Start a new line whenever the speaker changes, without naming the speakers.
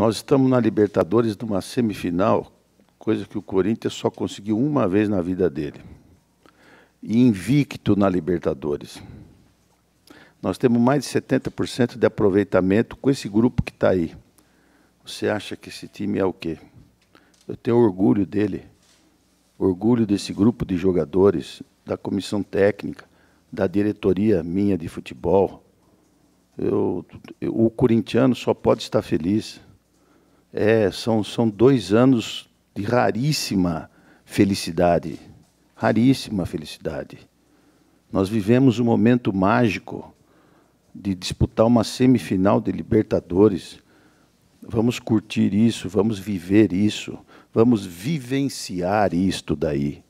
Nós estamos na Libertadores numa semifinal, coisa que o Corinthians só conseguiu uma vez na vida dele. E invicto na Libertadores. Nós temos mais de 70% de aproveitamento com esse grupo que está aí. Você acha que esse time é o quê? Eu tenho orgulho dele, orgulho desse grupo de jogadores, da comissão técnica, da diretoria minha de futebol. Eu, eu, o corintiano só pode estar feliz. É, são, são dois anos de raríssima felicidade. Raríssima felicidade. Nós vivemos um momento mágico de disputar uma semifinal de Libertadores. Vamos curtir isso, vamos viver isso, vamos vivenciar isto daí.